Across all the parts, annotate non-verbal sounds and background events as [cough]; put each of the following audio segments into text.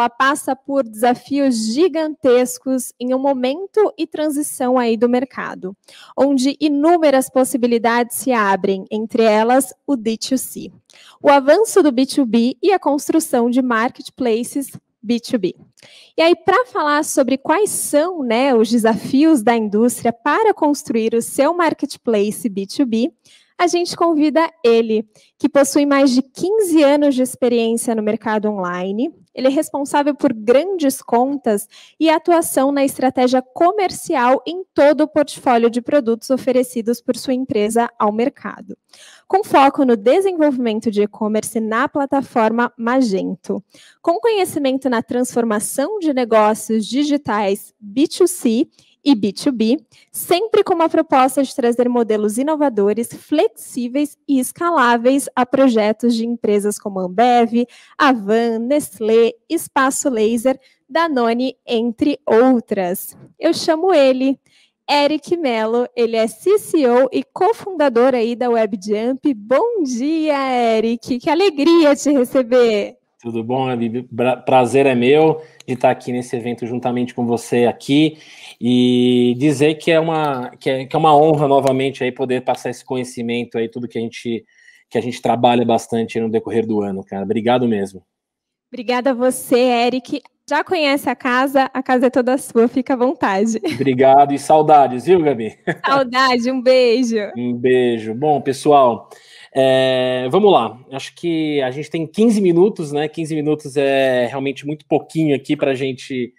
ela passa por desafios gigantescos em um momento e transição aí do mercado, onde inúmeras possibilidades se abrem, entre elas o D2C, o avanço do B2B e a construção de marketplaces B2B. E aí, para falar sobre quais são né, os desafios da indústria para construir o seu marketplace B2B, a gente convida ele, que possui mais de 15 anos de experiência no mercado online. Ele é responsável por grandes contas e atuação na estratégia comercial em todo o portfólio de produtos oferecidos por sua empresa ao mercado, com foco no desenvolvimento de e-commerce na plataforma Magento. Com conhecimento na transformação de negócios digitais B2C e B2B, sempre com uma proposta de trazer modelos inovadores, flexíveis e escaláveis a projetos de empresas como Ambev, Avan, Nestlé, Espaço Laser, Danone, entre outras. Eu chamo ele Eric Mello, ele é CCO e cofundador aí da WebJump. Bom dia, Eric, que alegria te receber! Tudo bom, Gabi? Prazer é meu de estar aqui nesse evento juntamente com você aqui e dizer que é uma, que é, que é uma honra novamente aí poder passar esse conhecimento aí, tudo que a gente que a gente trabalha bastante no decorrer do ano, cara. Obrigado mesmo. Obrigada a você, Eric. Já conhece a casa, a casa é toda sua, fica à vontade. [laughs] Obrigado e saudades, viu, Gabi? Saudade, um beijo. Um beijo. Bom, pessoal, é, vamos lá, acho que a gente tem 15 minutos, né? 15 minutos é realmente muito pouquinho aqui para gente,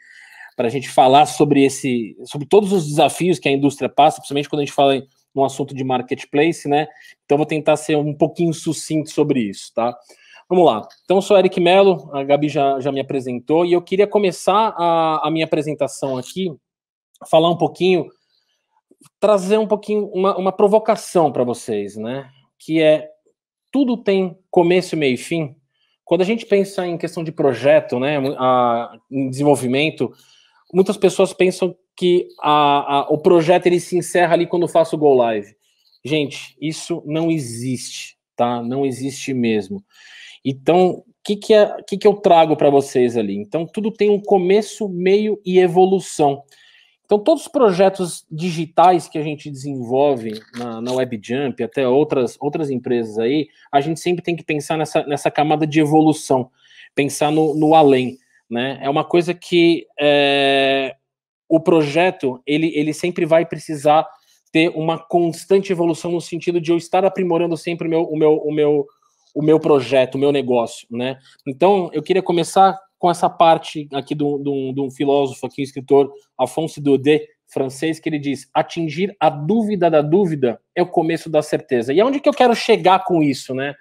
a gente falar sobre esse, sobre todos os desafios que a indústria passa, principalmente quando a gente fala em um assunto de marketplace, né? Então vou tentar ser um pouquinho sucinto sobre isso, tá? Vamos lá. Então, eu sou Eric Mello, a Gabi já, já me apresentou, e eu queria começar a, a minha apresentação aqui, falar um pouquinho, trazer um pouquinho uma, uma provocação para vocês, né? que é tudo tem começo, meio e fim. Quando a gente pensa em questão de projeto, né, a, em desenvolvimento, muitas pessoas pensam que a, a, o projeto ele se encerra ali quando eu faço o go live. Gente, isso não existe, tá? Não existe mesmo. Então, o que, que, é, que, que eu trago para vocês ali? Então, tudo tem um começo, meio e evolução. Então, todos os projetos digitais que a gente desenvolve na, na WebJump, até outras, outras empresas aí, a gente sempre tem que pensar nessa, nessa camada de evolução, pensar no, no além. Né? É uma coisa que é, o projeto ele, ele sempre vai precisar ter uma constante evolução no sentido de eu estar aprimorando sempre o meu, o meu, o meu, o meu projeto, o meu negócio. Né? Então, eu queria começar com essa parte aqui de um filósofo, aqui, um escritor, Alphonse Daudet, francês, que ele diz: atingir a dúvida da dúvida é o começo da certeza. E aonde que eu quero chegar com isso, né?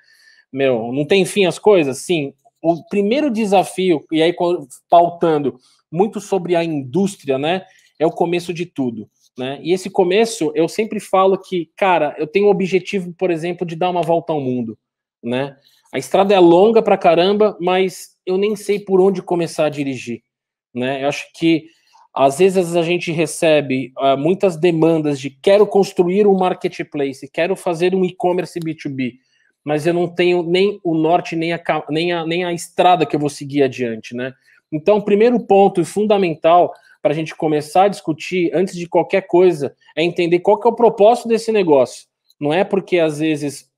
Meu, não tem fim as coisas? Sim. O primeiro desafio, e aí pautando muito sobre a indústria, né? É o começo de tudo. Né? E esse começo, eu sempre falo que, cara, eu tenho o objetivo, por exemplo, de dar uma volta ao mundo, né? A estrada é longa pra caramba, mas eu nem sei por onde começar a dirigir. Né? Eu acho que às vezes a gente recebe uh, muitas demandas de quero construir um marketplace, quero fazer um e-commerce B2B, mas eu não tenho nem o norte, nem a, nem a, nem a estrada que eu vou seguir adiante. Né? Então, o primeiro ponto e fundamental para a gente começar a discutir, antes de qualquer coisa, é entender qual que é o propósito desse negócio. Não é porque às vezes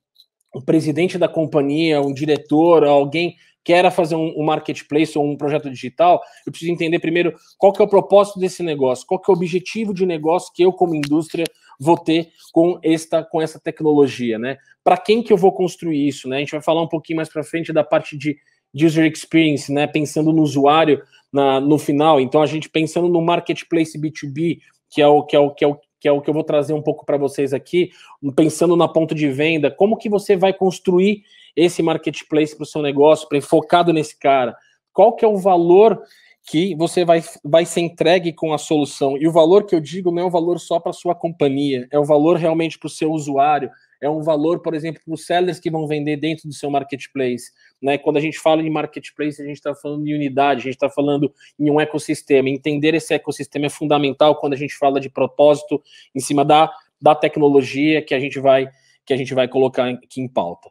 um presidente da companhia, um diretor, alguém queira fazer um, um, marketplace ou um projeto digital, eu preciso entender primeiro qual que é o propósito desse negócio, qual que é o objetivo de negócio que eu como indústria vou ter com esta com essa tecnologia, né? Para quem que eu vou construir isso, né? A gente vai falar um pouquinho mais para frente da parte de, de user experience, né? Pensando no usuário na, no final. Então a gente pensando no marketplace B2B, que é o que é o que é o que é o que eu vou trazer um pouco para vocês aqui, pensando na ponta de venda, como que você vai construir esse marketplace para o seu negócio, focado nesse cara? Qual que é o valor que você vai, vai ser entregue com a solução? E o valor que eu digo não é o valor só para sua companhia, é o valor realmente para o seu usuário, é um valor, por exemplo, para os sellers que vão vender dentro do seu marketplace. Né? Quando a gente fala em marketplace, a gente está falando de unidade, a gente está falando em um ecossistema. Entender esse ecossistema é fundamental quando a gente fala de propósito em cima da, da tecnologia que a gente vai que a gente vai colocar aqui em pauta.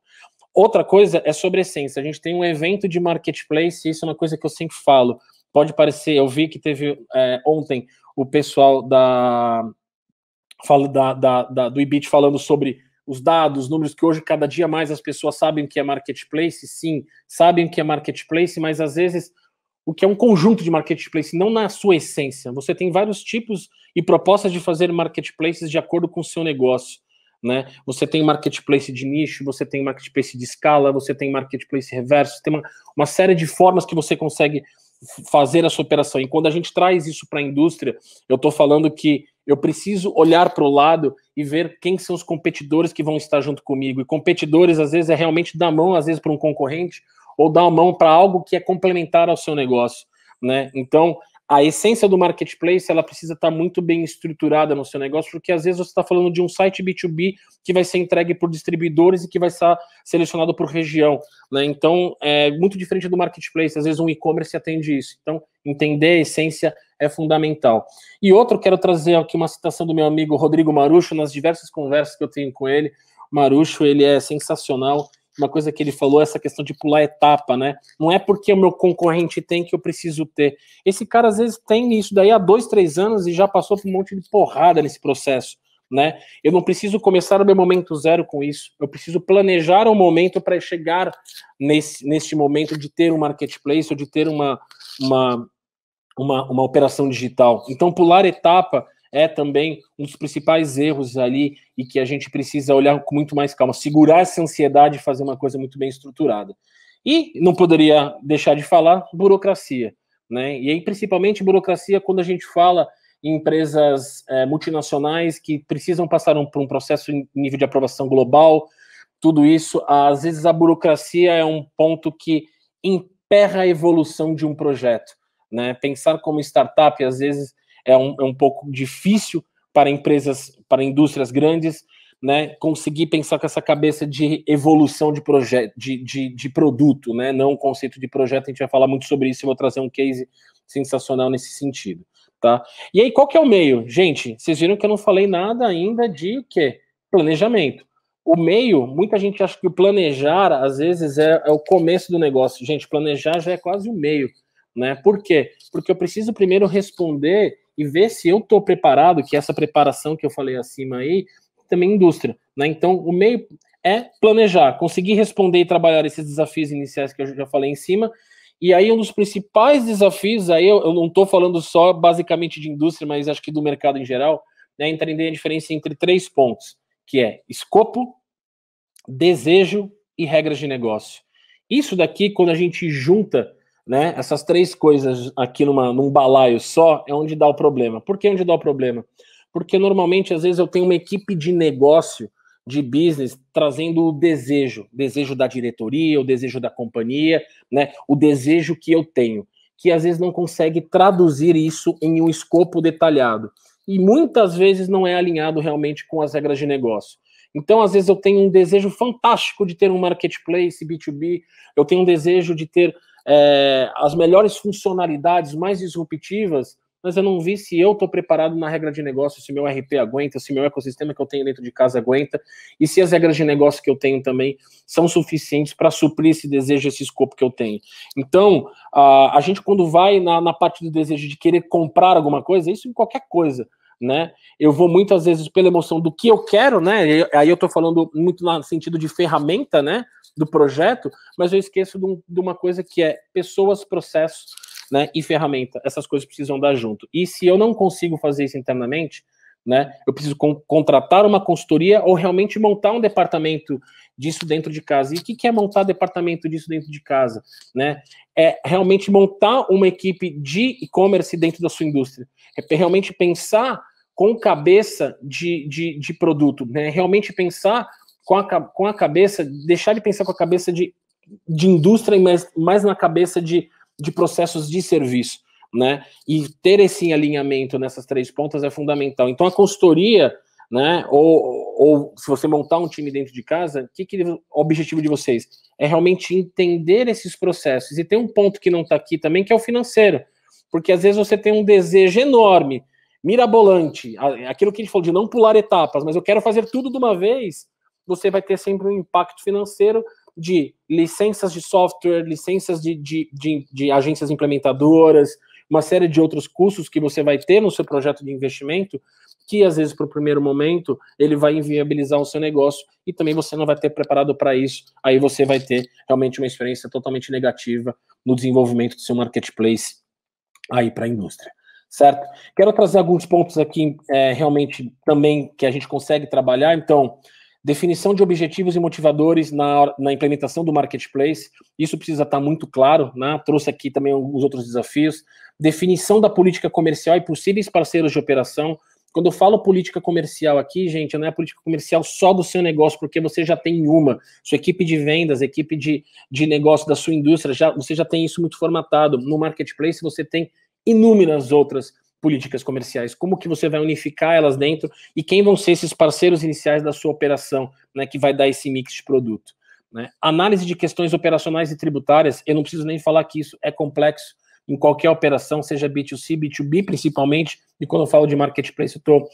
Outra coisa é sobre essência. A gente tem um evento de marketplace, isso é uma coisa que eu sempre falo. Pode parecer, eu vi que teve é, ontem o pessoal da, da, da, da do IBIT falando sobre os dados, os números que hoje cada dia mais as pessoas sabem que é marketplace, sim, sabem que é marketplace, mas às vezes o que é um conjunto de marketplace, não na sua essência. Você tem vários tipos e propostas de fazer marketplaces de acordo com o seu negócio. Né? Você tem marketplace de nicho, você tem marketplace de escala, você tem marketplace reverso, tem uma, uma série de formas que você consegue fazer a sua operação. E quando a gente traz isso para a indústria, eu estou falando que eu preciso olhar para o lado e ver quem são os competidores que vão estar junto comigo. E competidores, às vezes, é realmente dar mão, às vezes, para um concorrente, ou dar a mão para algo que é complementar ao seu negócio. Né? Então, a essência do marketplace ela precisa estar tá muito bem estruturada no seu negócio, porque às vezes você está falando de um site B2B que vai ser entregue por distribuidores e que vai estar selecionado por região. Né? Então, é muito diferente do marketplace, às vezes um e-commerce atende isso. Então, entender a essência é fundamental. E outro, quero trazer aqui uma citação do meu amigo Rodrigo Marucho, nas diversas conversas que eu tenho com ele. Marucho, ele é sensacional uma coisa que ele falou, essa questão de pular etapa, né? Não é porque o meu concorrente tem que eu preciso ter. Esse cara, às vezes, tem isso daí há dois, três anos e já passou por um monte de porrada nesse processo, né? Eu não preciso começar o meu momento zero com isso. Eu preciso planejar o um momento para chegar nesse, neste momento de ter um marketplace ou de ter uma, uma, uma, uma operação digital. Então, pular etapa é também um dos principais erros ali e que a gente precisa olhar com muito mais calma, segurar essa ansiedade e fazer uma coisa muito bem estruturada. E não poderia deixar de falar burocracia, né? E aí principalmente burocracia quando a gente fala em empresas é, multinacionais que precisam passar um, por um processo em nível de aprovação global, tudo isso, às vezes a burocracia é um ponto que emperra a evolução de um projeto. Né? Pensar como startup, às vezes, é um, é um pouco difícil para empresas, para indústrias grandes, né, conseguir pensar com essa cabeça de evolução de projeto, de, de, de, produto, né, não o conceito de projeto, a gente vai falar muito sobre isso, eu vou trazer um case sensacional nesse sentido, tá? E aí, qual que é o meio? Gente, vocês viram que eu não falei nada ainda de que? Planejamento. O meio, muita gente acha que o planejar, às vezes, é, é o começo do negócio. Gente, planejar já é quase o meio, né? Por quê? Porque eu preciso primeiro responder e ver se eu estou preparado, que essa preparação que eu falei acima aí, também é indústria. Né? Então, o meio é planejar, conseguir responder e trabalhar esses desafios iniciais que eu já falei em cima. E aí, um dos principais desafios, aí eu, eu não estou falando só basicamente de indústria, mas acho que do mercado em geral, é entender a diferença entre três pontos, que é escopo, desejo e regras de negócio. Isso daqui, quando a gente junta né? Essas três coisas aqui numa, num balaio só é onde dá o problema. Por que onde dá o problema? Porque normalmente, às vezes, eu tenho uma equipe de negócio, de business, trazendo o desejo, desejo da diretoria, o desejo da companhia, né? o desejo que eu tenho, que às vezes não consegue traduzir isso em um escopo detalhado. E muitas vezes não é alinhado realmente com as regras de negócio. Então, às vezes, eu tenho um desejo fantástico de ter um marketplace B2B, eu tenho um desejo de ter é, as melhores funcionalidades mais disruptivas, mas eu não vi se eu estou preparado na regra de negócio, se meu RP aguenta, se meu ecossistema que eu tenho dentro de casa aguenta, e se as regras de negócio que eu tenho também são suficientes para suprir esse desejo, esse escopo que eu tenho. Então, a, a gente quando vai na, na parte do desejo de querer comprar alguma coisa, isso em qualquer coisa, né? Eu vou muitas vezes pela emoção do que eu quero, né? aí eu estou falando muito no sentido de ferramenta, né? do projeto, mas eu esqueço de, um, de uma coisa que é pessoas, processos né, e ferramenta. Essas coisas precisam dar junto. E se eu não consigo fazer isso internamente, né, eu preciso con contratar uma consultoria ou realmente montar um departamento disso dentro de casa. E o que, que é montar departamento disso dentro de casa? Né? É realmente montar uma equipe de e-commerce dentro da sua indústria. É realmente pensar com cabeça de, de, de produto, né? Realmente pensar com a, com a cabeça, deixar de pensar com a cabeça de, de indústria, mas mais na cabeça de, de processos de serviço. Né? E ter esse alinhamento nessas três pontas é fundamental. Então, a consultoria, né? Ou, ou se você montar um time dentro de casa, que que o objetivo de vocês é realmente entender esses processos. E tem um ponto que não está aqui também, que é o financeiro, porque às vezes você tem um desejo enorme, mirabolante, aquilo que a gente falou de não pular etapas, mas eu quero fazer tudo de uma vez você vai ter sempre um impacto financeiro de licenças de software, licenças de, de, de, de agências implementadoras, uma série de outros custos que você vai ter no seu projeto de investimento, que às vezes para o primeiro momento ele vai inviabilizar o seu negócio e também você não vai ter preparado para isso. Aí você vai ter realmente uma experiência totalmente negativa no desenvolvimento do seu marketplace aí para a indústria. Certo? Quero trazer alguns pontos aqui é, realmente também que a gente consegue trabalhar. Então, Definição de objetivos e motivadores na, na implementação do marketplace, isso precisa estar tá muito claro, né? Trouxe aqui também alguns outros desafios. Definição da política comercial e possíveis parceiros de operação. Quando eu falo política comercial aqui, gente, não é política comercial só do seu negócio, porque você já tem uma. Sua equipe de vendas, equipe de, de negócio da sua indústria, já, você já tem isso muito formatado. No marketplace, você tem inúmeras outras políticas comerciais, como que você vai unificar elas dentro e quem vão ser esses parceiros iniciais da sua operação, né, que vai dar esse mix de produto. Né? Análise de questões operacionais e tributárias, eu não preciso nem falar que isso é complexo em qualquer operação, seja B2C, B2B principalmente, e quando eu falo de marketplace, eu estou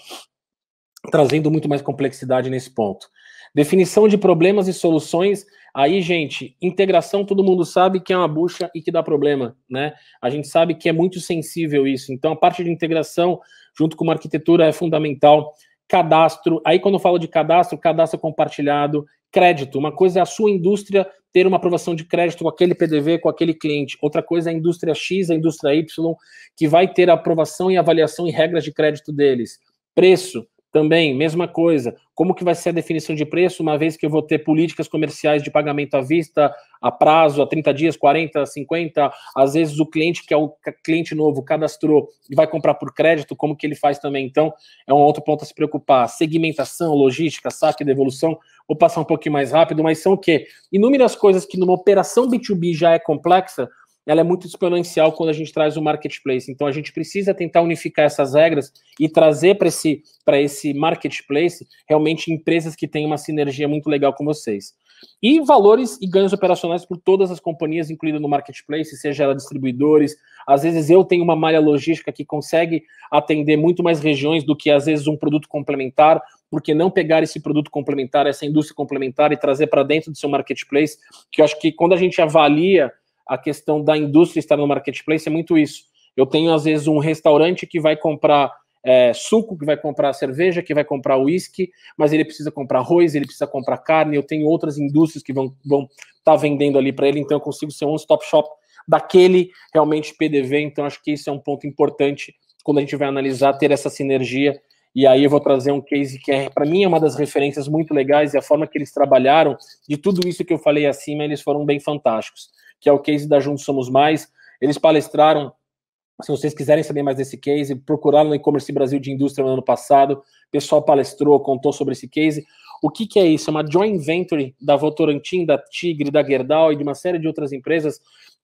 trazendo muito mais complexidade nesse ponto. Definição de problemas e soluções Aí, gente, integração todo mundo sabe que é uma bucha e que dá problema, né? A gente sabe que é muito sensível isso. Então, a parte de integração junto com uma arquitetura é fundamental. Cadastro, aí quando eu falo de cadastro, cadastro compartilhado, crédito. Uma coisa é a sua indústria ter uma aprovação de crédito com aquele PDV, com aquele cliente. Outra coisa é a indústria X, a indústria Y, que vai ter a aprovação e avaliação e regras de crédito deles. Preço, também, mesma coisa. Como que vai ser a definição de preço, uma vez que eu vou ter políticas comerciais de pagamento à vista, a prazo, a 30 dias, 40, 50, às vezes o cliente que é o cliente novo cadastrou e vai comprar por crédito, como que ele faz também? Então, é um outro ponto a se preocupar. Segmentação, logística, saque, devolução, vou passar um pouquinho mais rápido, mas são o quê? Inúmeras coisas que numa operação B2B já é complexa, ela é muito exponencial quando a gente traz o marketplace. Então a gente precisa tentar unificar essas regras e trazer para esse, esse marketplace realmente empresas que têm uma sinergia muito legal com vocês. E valores e ganhos operacionais por todas as companhias incluídas no marketplace, seja ela distribuidores. Às vezes eu tenho uma malha logística que consegue atender muito mais regiões do que às vezes um produto complementar, porque não pegar esse produto complementar, essa indústria complementar e trazer para dentro do seu marketplace, que eu acho que quando a gente avalia a questão da indústria estar no marketplace é muito isso. Eu tenho, às vezes, um restaurante que vai comprar é, suco, que vai comprar cerveja, que vai comprar uísque, mas ele precisa comprar arroz, ele precisa comprar carne. Eu tenho outras indústrias que vão estar tá vendendo ali para ele, então eu consigo ser um stop shop daquele realmente PDV. Então acho que isso é um ponto importante quando a gente vai analisar, ter essa sinergia. E aí eu vou trazer um case que, é, para mim, é uma das referências muito legais e a forma que eles trabalharam, de tudo isso que eu falei acima, eles foram bem fantásticos que é o case da Juntos Somos Mais. Eles palestraram se vocês quiserem saber mais desse case, procuraram no e-commerce Brasil de Indústria no ano passado. O pessoal palestrou, contou sobre esse case. O que, que é isso? É uma joint venture da Votorantim, da Tigre, da Gerdau e de uma série de outras empresas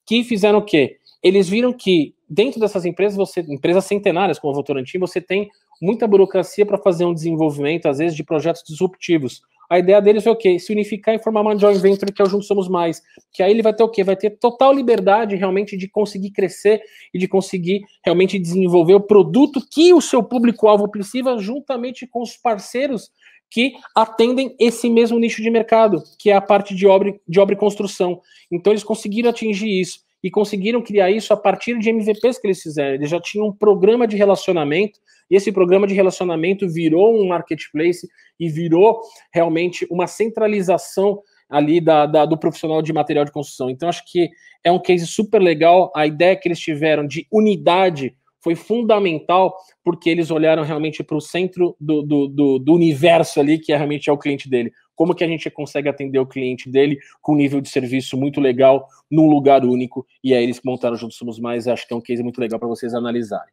que fizeram o quê? Eles viram que dentro dessas empresas, você, empresas centenárias como a Votorantim, você tem muita burocracia para fazer um desenvolvimento, às vezes, de projetos disruptivos. A ideia deles foi é o quê? Se unificar e formar uma joint venture que é o Juntos Somos Mais. Que aí ele vai ter o quê? Vai ter total liberdade realmente de conseguir crescer e de conseguir realmente desenvolver o produto que o seu público-alvo precisa, juntamente com os parceiros que atendem esse mesmo nicho de mercado, que é a parte de obra, de obra e construção. Então eles conseguiram atingir isso e conseguiram criar isso a partir de MVPs que eles fizeram. Eles já tinham um programa de relacionamento, e esse programa de relacionamento virou um marketplace e virou realmente uma centralização ali da, da, do profissional de material de construção. Então, acho que é um case super legal. A ideia que eles tiveram de unidade foi fundamental porque eles olharam realmente para o centro do, do, do, do, universo ali, que é realmente é o cliente dele. Como que a gente consegue atender o cliente dele com um nível de serviço muito legal, num lugar único, e aí é eles montaram Juntos Somos Mais, acho que é um case muito legal para vocês analisarem.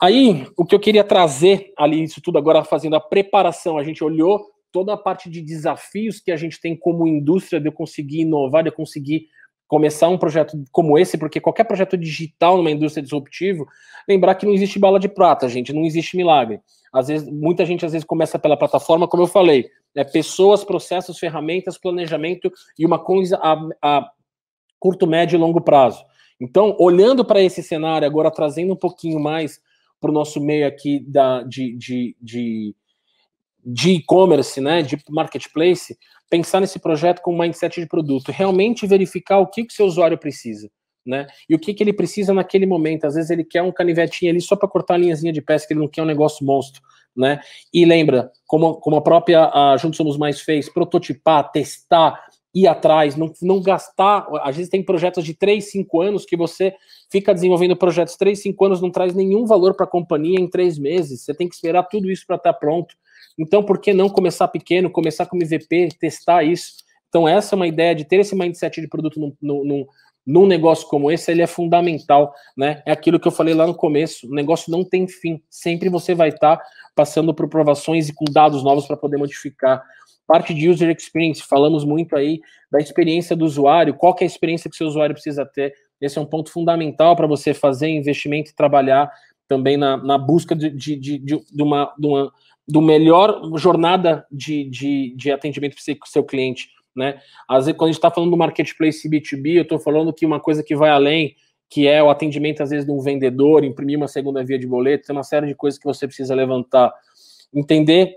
Aí, o que eu queria trazer ali, isso tudo agora fazendo a preparação, a gente olhou toda a parte de desafios que a gente tem como indústria de eu conseguir inovar, de eu conseguir começar um projeto como esse, porque qualquer projeto digital numa indústria disruptiva, lembrar que não existe bala de prata, gente, não existe milagre. Às vezes, muita gente às vezes começa pela plataforma, como eu falei, é pessoas, processos, ferramentas, planejamento e uma coisa a, a curto, médio e longo prazo. Então, olhando para esse cenário, agora trazendo um pouquinho mais para o nosso meio aqui da, de, de, de de e-commerce, né, de marketplace, pensar nesse projeto com um mindset de produto, realmente verificar o que, o seu usuário precisa. Né? E o que, que ele precisa naquele momento? Às vezes ele quer um canivetinho ali só para cortar a linhazinha de pesca, ele não quer um negócio monstro, né? E lembra, como, como a própria a Juntos Somos Mais fez, prototipar, testar, ir atrás, não, não gastar. Às vezes tem projetos de 3, 5 anos que você fica desenvolvendo projetos 3, 5 anos, não traz nenhum valor para a companhia em 3 meses. Você tem que esperar tudo isso para estar tá pronto. Então, por que não começar pequeno, começar como MVP, testar isso? Então, essa é uma ideia de ter esse mindset de produto num, num, num negócio como esse, ele é fundamental, né? É aquilo que eu falei lá no começo: o negócio não tem fim. Sempre você vai estar tá passando por provações e com dados novos para poder modificar parte de user experience, falamos muito aí da experiência do usuário, qual é a experiência que seu usuário precisa ter. Esse é um ponto fundamental para você fazer investimento e trabalhar também na, na busca de, de, de, de, uma, de, uma, do melhor jornada de, de, de atendimento para o seu cliente. Né? Às vezes, quando a gente está falando do marketplace B2B, eu estou falando que uma coisa que vai além, que é o atendimento, às vezes, de um vendedor, imprimir uma segunda via de boleto, tem uma série de coisas que você precisa levantar. Entender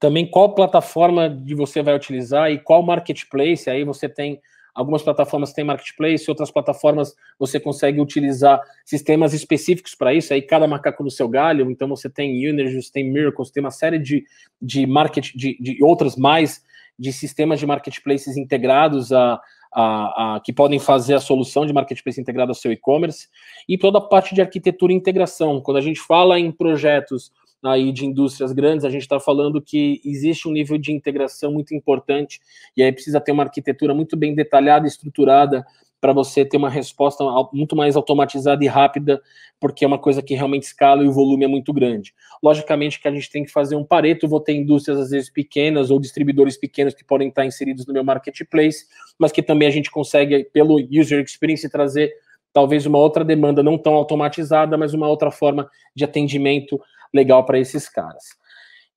também qual plataforma de você vai utilizar e qual marketplace, aí você tem Algumas plataformas têm marketplace, outras plataformas você consegue utilizar sistemas específicos para isso, aí cada macaco no seu galho. Então você tem Unergy, você tem Miracles, tem uma série de, de market, de, de outras mais, de sistemas de marketplaces integrados a, a, a, que podem fazer a solução de marketplace integrada ao seu e-commerce, e toda a parte de arquitetura e integração. Quando a gente fala em projetos aí de indústrias grandes, a gente está falando que existe um nível de integração muito importante e aí precisa ter uma arquitetura muito bem detalhada, estruturada para você ter uma resposta muito mais automatizada e rápida, porque é uma coisa que realmente escala e o volume é muito grande. Logicamente que a gente tem que fazer um pareto, vou ter indústrias às vezes pequenas ou distribuidores pequenos que podem estar inseridos no meu marketplace, mas que também a gente consegue, pelo user experience, trazer talvez uma outra demanda não tão automatizada, mas uma outra forma de atendimento legal para esses caras.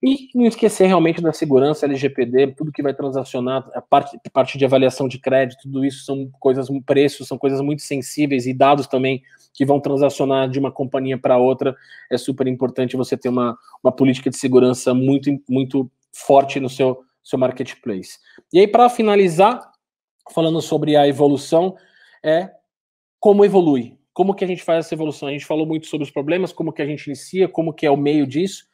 E não esquecer realmente da segurança LGPD, tudo que vai transacionar, a parte, a parte de avaliação de crédito, tudo isso são coisas, preços, são coisas muito sensíveis e dados também que vão transacionar de uma companhia para outra. É super importante você ter uma, uma política de segurança muito, muito forte no seu, seu marketplace. E aí, para finalizar, falando sobre a evolução, é como evolui como que a gente faz essa evolução? A gente falou muito sobre os problemas, como que a gente inicia, como que é o meio disso.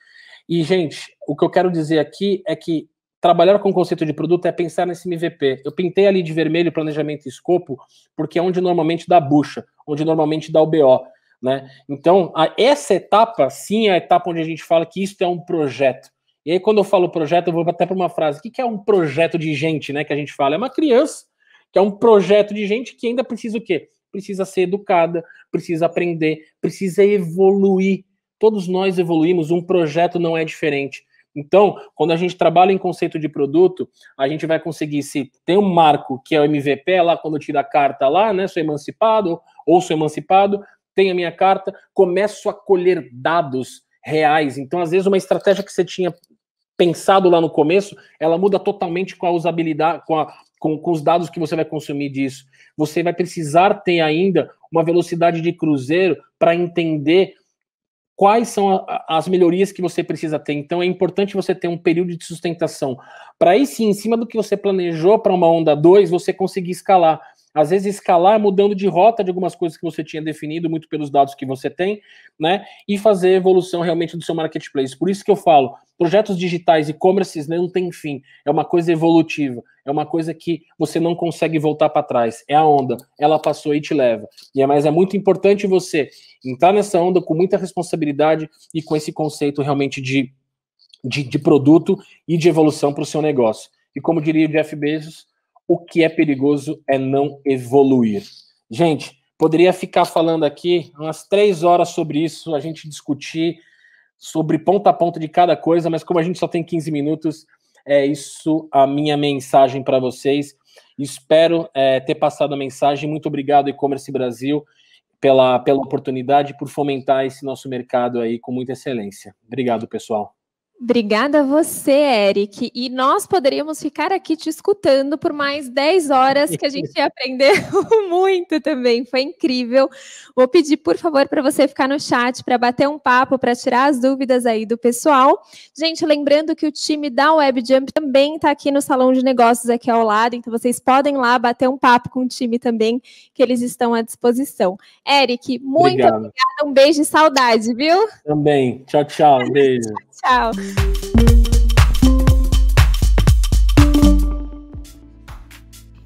E, gente, o que eu quero dizer aqui é que trabalhar com o conceito de produto é pensar nesse MVP. Eu pintei ali de vermelho planejamento e escopo, porque é onde normalmente dá bucha, onde normalmente dá o BO. Né? Então, a, essa etapa, sim, é a etapa onde a gente fala que isso é um projeto. E aí, quando eu falo projeto, eu vou até para uma frase. O que, que é um projeto de gente, né? Que a gente fala? É uma criança, que é um projeto de gente que ainda precisa o quê? precisa ser educada, precisa aprender, precisa evoluir. Todos nós evoluímos, um projeto não é diferente. Então, quando a gente trabalha em conceito de produto, a gente vai conseguir, se tem um marco que é o MVP, é lá quando tiro a carta lá, né? Sou emancipado ou sou emancipado, tenho a minha carta, começo a colher dados reais. Então, às vezes, uma estratégia que você tinha pensado lá no começo, ela muda totalmente com a usabilidade, com a, com, com os dados que você vai consumir disso. Você vai precisar ter ainda uma velocidade de cruzeiro para entender quais são a, as melhorias que você precisa ter. Então é importante você ter um período de sustentação. Para aí sim, em cima do que você planejou para uma onda 2, você conseguir escalar. Às vezes escalar mudando de rota de algumas coisas que você tinha definido, muito pelos dados que você tem, né? E fazer evolução realmente do seu marketplace. Por isso que eu falo, projetos digitais e commerces né, não tem fim, é uma coisa evolutiva. É uma coisa que você não consegue voltar para trás. É a onda, ela passou e te leva. E é, mas é muito importante você entrar nessa onda com muita responsabilidade e com esse conceito realmente de, de, de produto e de evolução para o seu negócio. E como diria o Jeff Bezos, o que é perigoso é não evoluir. Gente, poderia ficar falando aqui umas três horas sobre isso, a gente discutir sobre ponta a ponta de cada coisa, mas como a gente só tem 15 minutos, é isso a minha mensagem para vocês. Espero é, ter passado a mensagem. Muito obrigado, e-commerce Brasil, pela, pela oportunidade, por fomentar esse nosso mercado aí com muita excelência. Obrigado, pessoal. Obrigada a você, Eric. E nós poderíamos ficar aqui te escutando por mais 10 horas, que a [laughs] gente aprendeu [laughs] muito também. Foi incrível. Vou pedir, por favor, para você ficar no chat para bater um papo, para tirar as dúvidas aí do pessoal. Gente, lembrando que o time da WebJump também está aqui no Salão de Negócios, aqui ao lado. Então, vocês podem lá bater um papo com o time também, que eles estão à disposição. Eric, muito Obrigado. obrigada. Um beijo e saudade, viu? Também. Tchau, tchau. beijo. Tchau.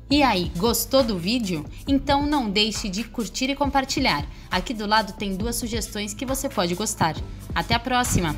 E aí, gostou do vídeo? Então não deixe de curtir e compartilhar. Aqui do lado tem duas sugestões que você pode gostar. Até a próxima!